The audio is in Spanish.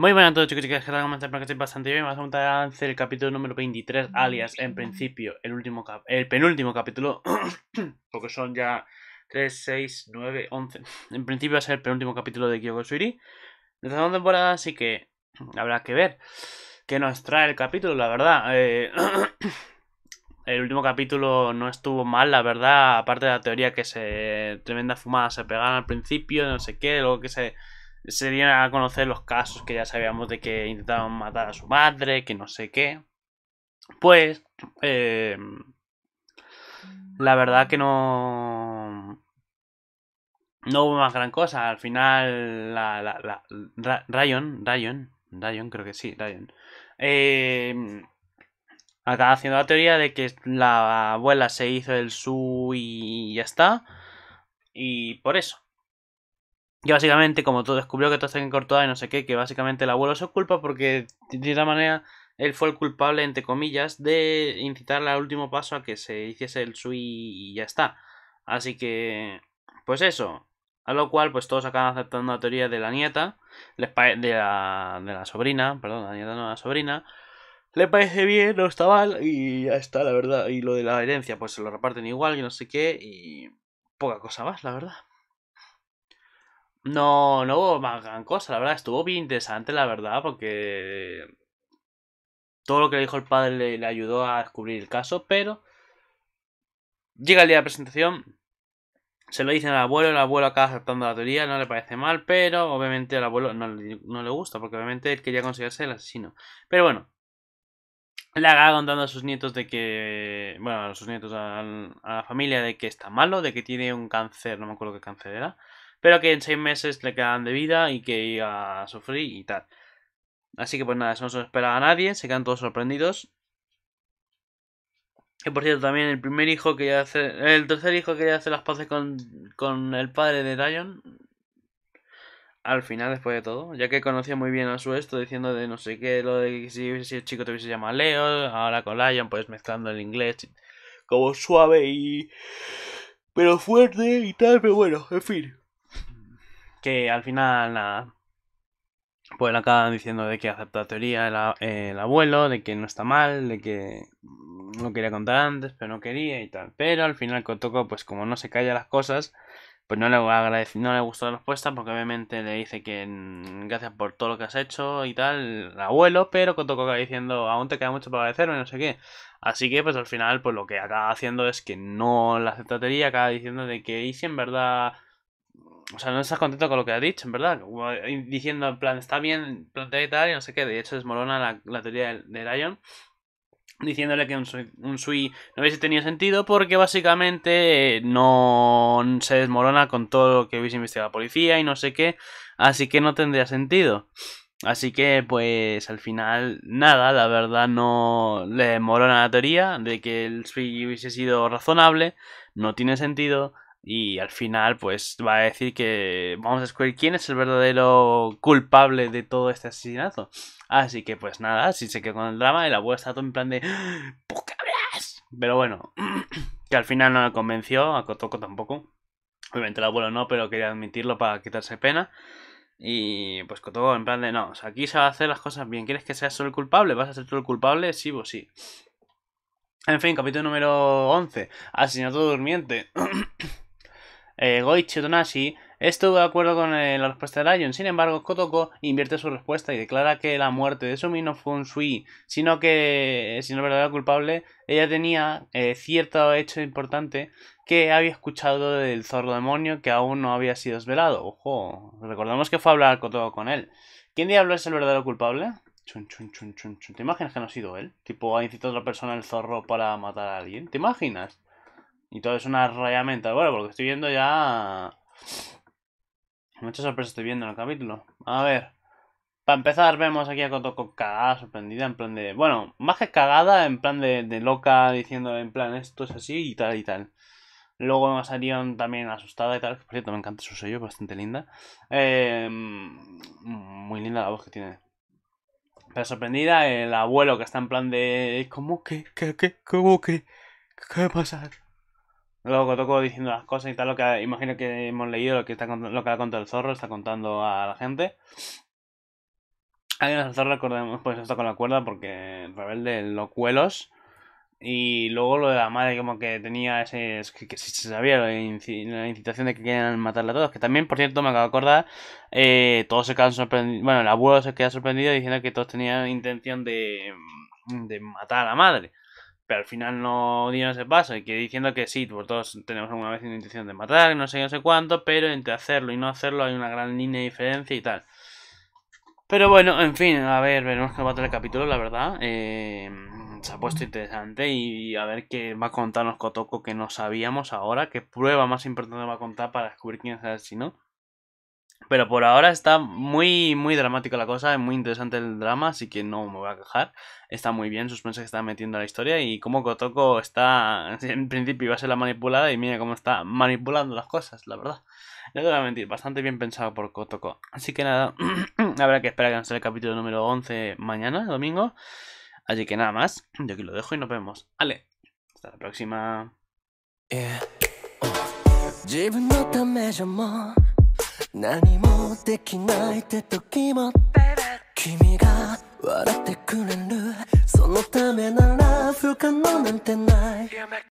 Muy buenas a todos chicos y chicas, que tal? Espero que estéis bastante bien. Vamos a hacer el capítulo número 23, alias, en principio, el último el penúltimo capítulo, porque son ya 3, 6, 9, 11. En principio va a ser el penúltimo capítulo de Kyoko Suiri, de esta segunda temporada, así que habrá que ver qué nos trae el capítulo, la verdad. Eh, el último capítulo no estuvo mal, la verdad, aparte de la teoría que se... tremenda fumada se pegaron al principio, no sé qué, luego que se se dieron a conocer los casos que ya sabíamos de que intentaban matar a su madre, que no sé qué. Pues, eh, la verdad que no... No hubo más gran cosa. Al final, la, la, Ryan, Ryan, creo que sí, Ryan. Eh, acaba haciendo la teoría de que la abuela se hizo el su y ya está. Y por eso. Y básicamente, como todo descubrió que todo está cortada y no sé qué, que básicamente el abuelo se culpa porque de cierta manera él fue el culpable, entre comillas, de incitarle al último paso a que se hiciese el sui y ya está. Así que, pues eso. A lo cual, pues todos acaban aceptando la teoría de la nieta, de la, de la sobrina, perdón, la nieta no, la sobrina. Le parece bien, no está mal, y ya está, la verdad. Y lo de la herencia, pues se lo reparten igual, y no sé qué, y poca cosa más, la verdad. No, no hubo más gran cosa, la verdad. Estuvo bien interesante, la verdad, porque todo lo que le dijo el padre le, ayudó a descubrir el caso, pero llega el día de la presentación, se lo dicen al abuelo, el abuelo acaba aceptando la teoría, no le parece mal, pero obviamente al abuelo no, le gusta, porque obviamente él quería conseguirse el asesino. Pero bueno, le acaba contando a sus nietos de que. Bueno, a sus nietos, a, la familia, de que está malo, de que tiene un cáncer, no me acuerdo qué cáncer era pero que en seis meses le quedan de vida y que iba a sufrir y tal. Así que pues nada, eso no se espera a nadie, se quedan todos sorprendidos. Y por cierto, también el primer hijo que ya hace. El tercer hijo que hacer las paces con, el padre de Dion. Al final, después de todo, ya que conocía muy bien a su esto, diciendo de no sé qué, lo de que si, si el chico te hubiese llamado Leo, ahora con Lion, pues mezclando el inglés como suave y. pero fuerte y tal, pero bueno, en fin. Que al final, nada. Pues le acaban diciendo de que acepta la teoría el, abuelo, de que no está mal, de que no quería contar antes, pero no quería y tal. Pero al final Kotoko, pues como no se calla las cosas, pues no le, agradecer no le gustó la respuesta porque obviamente le dice que mm, gracias por todo lo que has hecho y tal, abuelo, pero Kotoko acaba diciendo aún te queda mucho para agradecerme, no sé qué. Así que pues al final pues lo que acaba haciendo es que no la acepta la teoría, acaba diciendo de que y si en verdad o sea, no estás contento con lo que ha dicho, en verdad. Eh, diciendo, en plan, está bien, plantea y tal, y no sé qué. De hecho, desmorona la, teoría de, de Diciéndole que un sui, no hubiese tenido sentido porque básicamente no se desmorona con todo lo que hubiese investigado la policía y no sé qué. Así que no tendría sentido. Así que, pues, al final, nada, la verdad no le desmorona la teoría de que el sui hubiese sido razonable, no tiene sentido, y al final, pues va a decir que vamos a descubrir quién es el verdadero culpable de todo este asesinato. Así que, pues nada, Si se quedó con el drama. Y la está todo en plan de. ¿Por qué hablas? Pero bueno, que al final no la convenció, a Kotoko tampoco. Obviamente el abuelo no, pero quería admitirlo para quitarse pena. Y pues Kotoko en plan de, no, aquí se va a hacer las cosas bien. ¿Quieres que seas solo el culpable? ¿Vas a ser tú el culpable? Sí, vos sí. En fin, capítulo número 11. Asesinato durmiente. eh, Goichi Tonashi estuvo de acuerdo con eh, la respuesta de Lion, sin embargo Kotoko invierte su respuesta y declara que la muerte de Sumi no fue un sui, sino que, eh, si no verdadero culpable, ella tenía eh, cierto hecho importante que había escuchado del zorro demonio que aún no había sido desvelado. Ojo, recordemos que fue a hablar Kotoko con él. ¿Quién diablos es el verdadero culpable? ¿Te imaginas que no ha sido él? Tipo, ha incitado a otra persona el zorro para matar a alguien. ¿Te imaginas? Y todo es una raya Bueno, porque estoy viendo ya... Muchas sorpresa estoy viendo en el capítulo. A ver. Para empezar, vemos aquí a Kotoko cagada, sorprendida, en plan de... Bueno, más que cagada, en plan de, loca, diciendo en plan esto es así y tal y tal. Luego vemos a también asustada y tal. Que por cierto, me encanta su sello, bastante linda. Em, muy linda la voz que tiene. Pero sorprendida, el abuelo que está en plan de... ¿Cómo que? ¿Qué? ¿Qué? ¿Cómo que? ¿Qué va a pasar? Luego toco diciendo las cosas y tal, lo que imagino que hemos leído, lo que, está, lo que ha contado el zorro, está contando a la gente. Ahí el zorro, recordemos, pues está con la cuerda, porque Rebelde los cuelos. Y luego lo de la madre, como que tenía ese. que, si se sabía la, incitación de que querían matarle a todos. Que también, por cierto, me acabo de acordar. Eh, todos se quedan sorprendidos. Bueno, el abuelo se queda sorprendido diciendo que todos tenían intención de. de matar a la madre pero al final no dieron ese paso y que diciendo que sí, por todos tenemos alguna vez una intención de matar, no sé no sé cuánto, pero entre hacerlo y no hacerlo hay una gran línea de diferencia y tal. Pero bueno, en fin, a ver, veremos qué va a tener el capítulo, la verdad. Eh, se ha puesto interesante y a ver qué va a contarnos Kotoko que no sabíamos ahora, qué prueba más importante va a contar para descubrir quién es el chino. Pero por ahora está muy, muy dramática la cosa, es muy interesante el drama, así que no me voy a quejar. Está muy bien, suspense que está metiendo la historia y cómo Kotoko está, en principio iba a ser la manipulada y mira cómo está manipulando las cosas, la verdad. No te voy a mentir, bastante bien pensado por Kotoko. Así que nada, habrá que esperar que nos el capítulo número 11 mañana, domingo. Así que nada más, yo aquí lo dejo y nos vemos. Ale, hasta la próxima. Eh. Oh. 何もできないって時も君が笑ってくれるそのためなら不可能なんてない